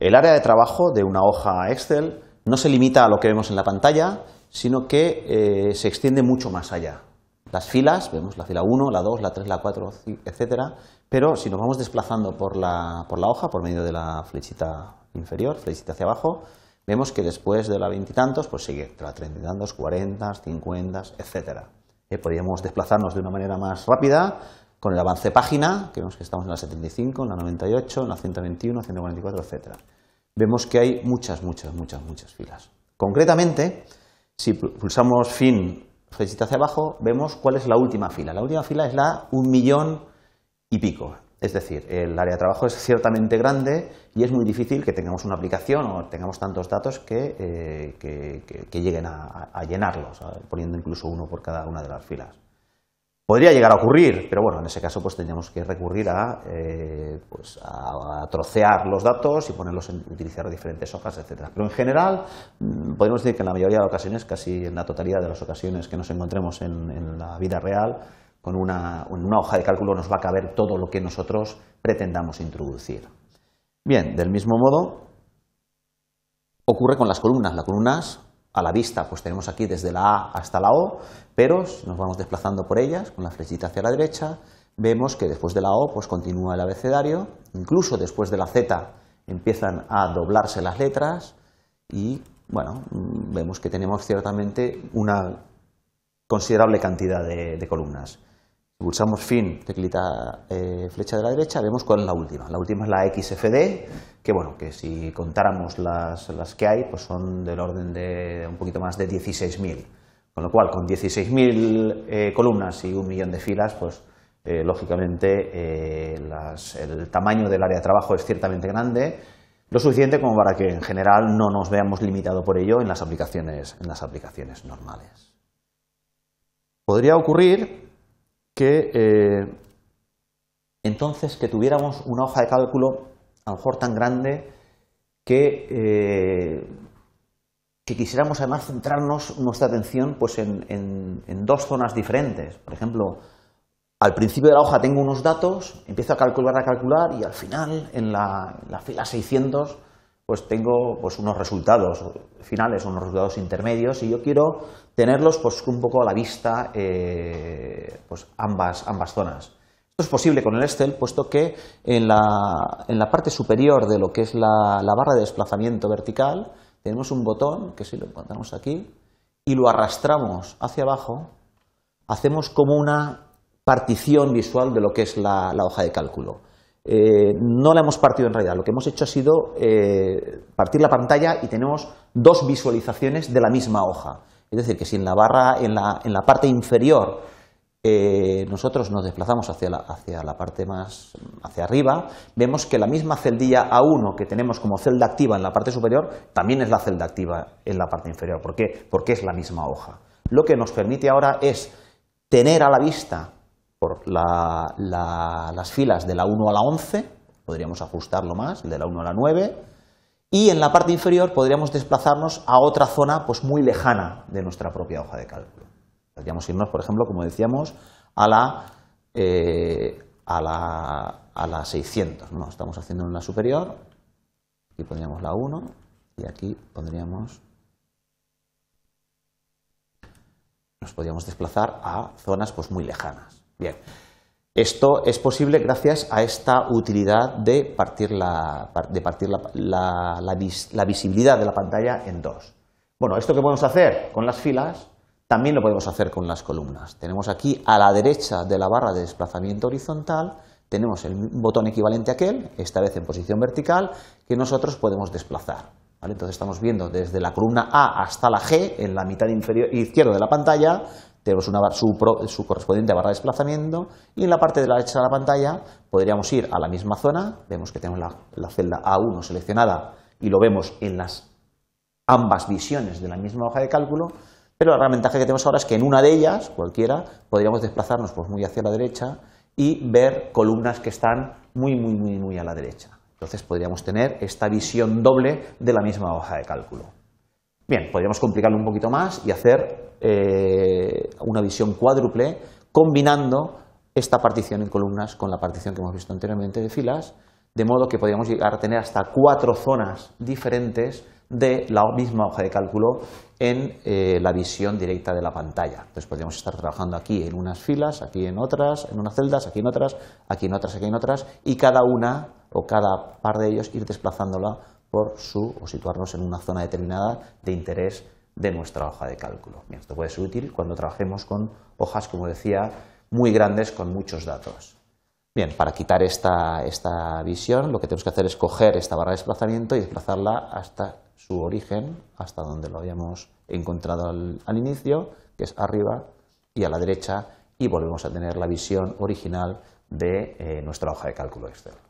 El área de trabajo de una hoja Excel no se limita a lo que vemos en la pantalla, sino que eh, se extiende mucho más allá. Las filas, vemos la fila 1, la 2, la 3, la 4, etcétera, pero si nos vamos desplazando por la, hoja, por medio de la flechita inferior, flechita hacia abajo, vemos que después de la veintitantos, pues sigue, la treinta y tantos, cuarentas, cincuentas, etcétera. Eh, podríamos desplazarnos de una manera más rápida con el avance de página, que vemos que estamos en la 75, en la 98, en la 121, la 144, etc. Vemos que hay muchas, muchas, muchas, muchas filas. Concretamente, si pulsamos fin flechita hacia abajo, vemos cuál es la última fila. La última fila es la un millón y pico. Es decir, el área de trabajo es ciertamente grande y es muy difícil que tengamos una aplicación o tengamos tantos datos que, eh, lleguen a llenarlos, poniendo incluso uno por cada una de las filas. Podría llegar a ocurrir, pero bueno, en ese caso pues tendríamos que recurrir eh, pues, a, a, trocear los datos y ponerlos en utilizar diferentes hojas, etcétera. Pero en general mm, podemos decir que en la mayoría de ocasiones, casi en la totalidad de las ocasiones que nos encontremos en, la vida real, con una, una hoja de cálculo nos va a caber todo lo que nosotros pretendamos introducir. Bien, del mismo modo ocurre con las columnas. Las columnas a la vista, pues tenemos aquí desde la A hasta la O, pero nos vamos desplazando por ellas con la flechita hacia la derecha, vemos que después de la O pues continúa el abecedario, incluso después de la Z empiezan a doblarse las letras y bueno, vemos que tenemos ciertamente una considerable cantidad de, de columnas pulsamos fin, teclita eh, flecha de la derecha, vemos cuál es la última. La última es la XFD, que bueno, que si contáramos las, que hay, pues son del orden de un poquito más de 16.000. Con lo cual, con 16.000 eh, columnas y un millón de filas, pues eh, lógicamente el tamaño del área de trabajo es ciertamente grande, lo suficiente como para que en general no nos veamos limitado por ello en las aplicaciones, en las aplicaciones normales. Podría ocurrir que eh, entonces que tuviéramos una hoja de cálculo a lo mejor tan grande que, eh, quisiéramos además centrarnos nuestra atención pues en, dos zonas diferentes. Por ejemplo, al principio de la hoja tengo unos datos, empiezo a calcular, a calcular y al final, en la, en la fila 600, pues tengo pues, unos resultados finales, unos resultados intermedios y yo quiero tenerlos pues, un poco a la vista eh, pues, ambas, zonas. Esto es posible con el Excel puesto que en la, parte superior de lo que es la, barra de desplazamiento vertical tenemos un botón que si lo encontramos aquí y lo arrastramos hacia abajo hacemos como una partición visual de lo que es la hoja de cálculo. Eh, no la hemos partido en realidad. Lo que hemos hecho ha sido eh, partir la pantalla y tenemos dos visualizaciones de la misma hoja. Es decir, que si en la barra, en la, en la parte inferior, eh, nosotros nos desplazamos hacia la, hacia parte más hacia arriba, vemos que la misma celdilla A1 que tenemos como celda activa en la parte superior también es la celda activa en la parte inferior. ¿Por qué? Porque es la misma hoja. Lo que nos permite ahora es tener a la vista por las filas de la 1 a la 11, podríamos ajustarlo más, de la 1 a la 9, y en la parte inferior podríamos desplazarnos a otra zona pues muy lejana de nuestra propia hoja de cálculo. Podríamos irnos, por ejemplo, como decíamos, a la, eh, a la, a 600. No, estamos haciendo en la superior. Aquí pondríamos la 1 y aquí pondríamos nos podríamos desplazar a zonas pues muy lejanas. Bien. Esto es posible gracias a esta utilidad de partir la, de partir la, visibilidad de la pantalla en dos. Bueno, esto que podemos hacer con las filas, también lo podemos hacer con las columnas. Tenemos aquí a la derecha de la barra de desplazamiento horizontal, tenemos el botón equivalente a aquel, esta vez en posición vertical, que nosotros podemos desplazar. Entonces estamos viendo desde la columna A hasta la G, en la mitad inferior, izquierda de la pantalla, tenemos su, correspondiente barra de desplazamiento y en la parte de la derecha de la pantalla podríamos ir a la misma zona, vemos que tenemos la, celda A1 seleccionada y lo vemos en las ambas visiones de la misma hoja de cálculo, pero la gran ventaja que tenemos ahora es que en una de ellas, cualquiera, podríamos desplazarnos pues, muy hacia la derecha y ver columnas que están muy, muy, muy, muy a la derecha. Entonces podríamos tener esta visión doble de la misma hoja de cálculo. Bien, podríamos complicarlo un poquito más y hacer eh, una visión cuádruple combinando esta partición en columnas con la partición que hemos visto anteriormente de filas, de modo que podríamos llegar a tener hasta cuatro zonas diferentes de la misma hoja de cálculo en eh, la visión directa de la pantalla. Entonces podríamos estar trabajando aquí en unas filas, aquí en otras, en unas celdas, aquí en otras, aquí en otras, aquí en otras, y cada una o cada par de ellos ir desplazándola por su o situarnos en una zona determinada de interés de nuestra hoja de cálculo. esto puede ser útil cuando trabajemos con hojas, como decía, muy grandes con muchos datos. Bien, para quitar esta, visión, lo que tenemos que hacer es coger esta barra de desplazamiento y desplazarla hasta su origen, hasta donde lo habíamos encontrado al, inicio, que es arriba y a la derecha, y volvemos a tener la visión original de eh, nuestra hoja de cálculo Excel.